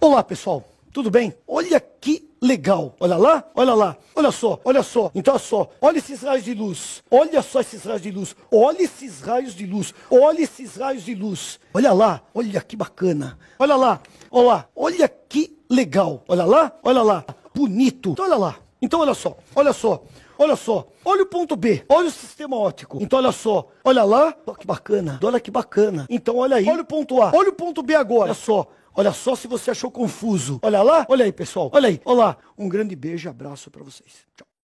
Olá, pessoal. Tudo bem? Olha que legal. Olha lá, olha lá. Olha só, olha só. Então, olha só. Olha esses raios de luz. Olha só esses raios de luz. Olha esses raios de luz. Olha esses raios de luz. Olha lá, olha que bacana. Olha lá, olha lá. Olha que legal. Olha lá, olha lá. Bonito. Então, olha lá. Então, olha só, olha só. Olha só, olha o ponto B, olha o sistema óptico. Então olha só, olha lá, olha que bacana, olha que bacana. Então olha aí, olha o ponto A, olha o ponto B agora. Olha só, Olha só se você achou confuso. Olha lá, olha aí, pessoal. Olha aí, olá. Um grande beijo, abraço para vocês. Tchau.